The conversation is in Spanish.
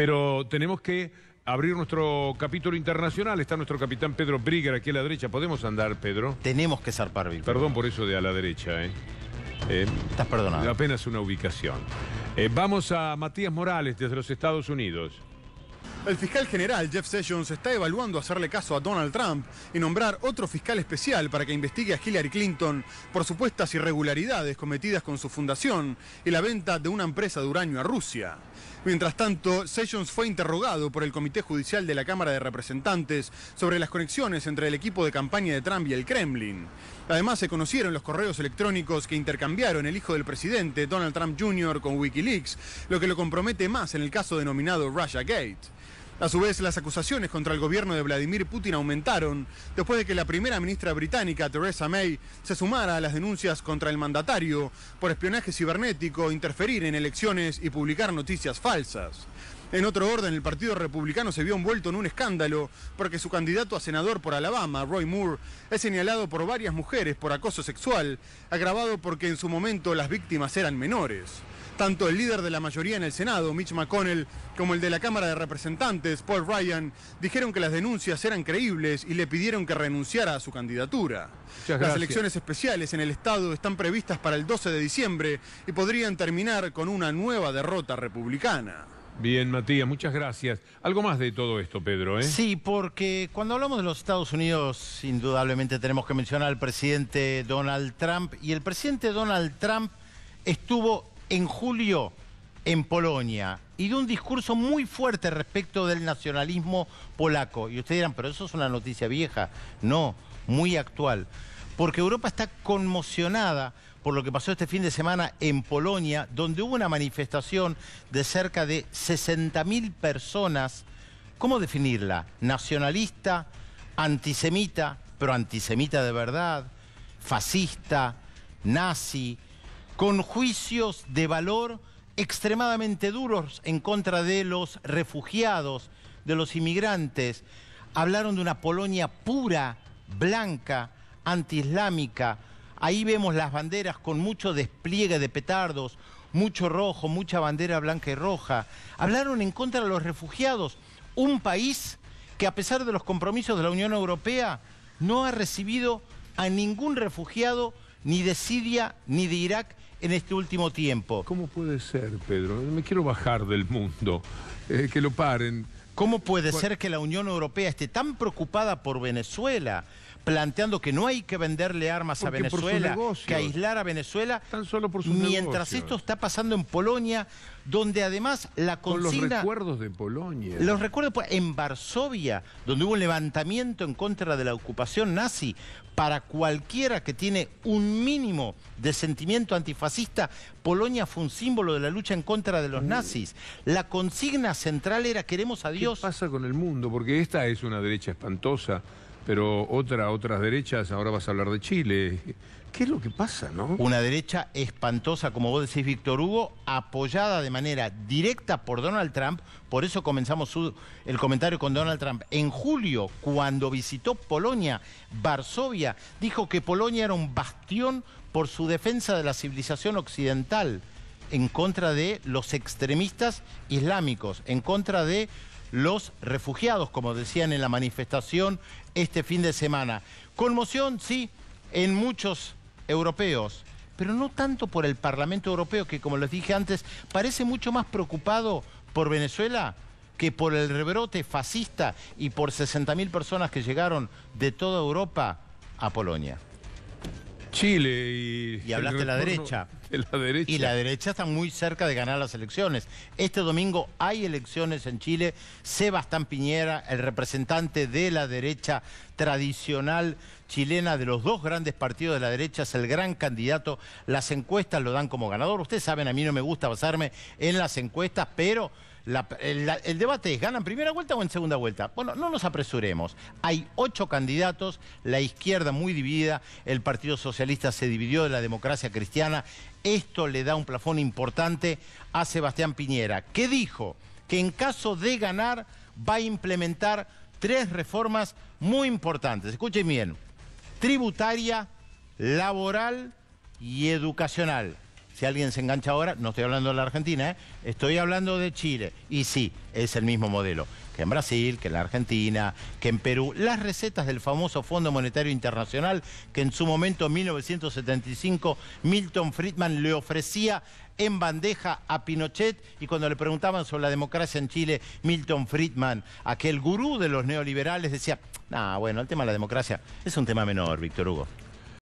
pero tenemos que abrir nuestro capítulo internacional. Está nuestro capitán Pedro Brigger aquí a la derecha. ¿Podemos andar, Pedro? Tenemos que zarpar, Víctor. Perdón por eso de a la derecha, ¿eh? eh Estás perdonado. Apenas una ubicación. Eh, vamos a Matías Morales desde los Estados Unidos. El fiscal general Jeff Sessions está evaluando hacerle caso a Donald Trump y nombrar otro fiscal especial para que investigue a Hillary Clinton por supuestas irregularidades cometidas con su fundación y la venta de una empresa de uranio a Rusia. Mientras tanto, Sessions fue interrogado por el Comité Judicial de la Cámara de Representantes sobre las conexiones entre el equipo de campaña de Trump y el Kremlin. Además, se conocieron los correos electrónicos que intercambiaron el hijo del presidente, Donald Trump Jr., con Wikileaks, lo que lo compromete más en el caso denominado Russia Gate. A su vez, las acusaciones contra el gobierno de Vladimir Putin aumentaron después de que la primera ministra británica, Theresa May, se sumara a las denuncias contra el mandatario por espionaje cibernético, interferir en elecciones y publicar noticias falsas. En otro orden, el Partido Republicano se vio envuelto en un escándalo porque su candidato a senador por Alabama, Roy Moore, es señalado por varias mujeres por acoso sexual, agravado porque en su momento las víctimas eran menores. Tanto el líder de la mayoría en el Senado, Mitch McConnell, como el de la Cámara de Representantes, Paul Ryan, dijeron que las denuncias eran creíbles y le pidieron que renunciara a su candidatura. Las elecciones especiales en el Estado están previstas para el 12 de diciembre y podrían terminar con una nueva derrota republicana. Bien, Matías, muchas gracias. Algo más de todo esto, Pedro, ¿eh? Sí, porque cuando hablamos de los Estados Unidos, indudablemente tenemos que mencionar al presidente Donald Trump. Y el presidente Donald Trump estuvo en julio en Polonia y de un discurso muy fuerte respecto del nacionalismo polaco. Y ustedes dirán, pero eso es una noticia vieja. No, muy actual. Porque Europa está conmocionada por lo que pasó este fin de semana en Polonia, donde hubo una manifestación de cerca de 60.000 personas. ¿Cómo definirla? Nacionalista, antisemita, pero antisemita de verdad, fascista, nazi, con juicios de valor extremadamente duros en contra de los refugiados, de los inmigrantes. Hablaron de una Polonia pura, blanca, antiislámica. Ahí vemos las banderas con mucho despliegue de petardos, mucho rojo, mucha bandera blanca y roja. Hablaron en contra de los refugiados, un país que a pesar de los compromisos de la Unión Europea no ha recibido a ningún refugiado ni de Siria, ni de Irak, en este último tiempo. ¿Cómo puede ser, Pedro? Me quiero bajar del mundo. Eh, que lo paren. ¿Cómo puede ser que la Unión Europea esté tan preocupada por Venezuela, planteando que no hay que venderle armas a Venezuela, que aislar a Venezuela, tan solo por mientras esto está pasando en Polonia, donde además la consigna... Con los recuerdos de Polonia. Los recuerdos pues, en Varsovia, donde hubo un levantamiento en contra de la ocupación nazi, para cualquiera que tiene un mínimo de sentimiento antifascista, Polonia fue un símbolo de la lucha en contra de los mm. nazis. La consigna central era queremos a Dios. ¿Qué pasa con el mundo? Porque esta es una derecha espantosa pero otra, otras derechas, ahora vas a hablar de Chile. ¿Qué es lo que pasa, no? Una derecha espantosa, como vos decís, Víctor Hugo, apoyada de manera directa por Donald Trump. Por eso comenzamos el comentario con Donald Trump. En julio, cuando visitó Polonia, Varsovia, dijo que Polonia era un bastión por su defensa de la civilización occidental en contra de los extremistas islámicos, en contra de los refugiados, como decían en la manifestación este fin de semana. Conmoción, sí, en muchos europeos, pero no tanto por el Parlamento Europeo, que como les dije antes, parece mucho más preocupado por Venezuela que por el rebrote fascista y por 60.000 personas que llegaron de toda Europa a Polonia. Chile y... Y hablaste de la derecha. Y la derecha está muy cerca de ganar las elecciones. Este domingo hay elecciones en Chile. Sebastián Piñera, el representante de la derecha tradicional chilena de los dos grandes partidos de la derecha, es el gran candidato. Las encuestas lo dan como ganador. Ustedes saben, a mí no me gusta basarme en las encuestas, pero el, debate es, ¿ganan primera vuelta o en segunda vuelta? Bueno, no nos apresuremos. Hay ocho candidatos, la izquierda muy dividida, el Partido Socialista se dividió de la democracia cristiana. Esto le da un plafón importante a Sebastián Piñera, que dijo que en caso de ganar va a implementar tres reformas muy importantes. Escuchen bien, tributaria, laboral y educacional. Si alguien se engancha ahora, no estoy hablando de la Argentina, ¿eh? estoy hablando de Chile. Y sí, es el mismo modelo que en Brasil, que en la Argentina, que en Perú. Las recetas del famoso Fondo Monetario Internacional que en su momento en 1975 Milton Friedman le ofrecía en bandeja a Pinochet y cuando le preguntaban sobre la democracia en Chile, Milton Friedman, aquel gurú de los neoliberales, decía, ah, bueno, el tema de la democracia es un tema menor, Víctor Hugo.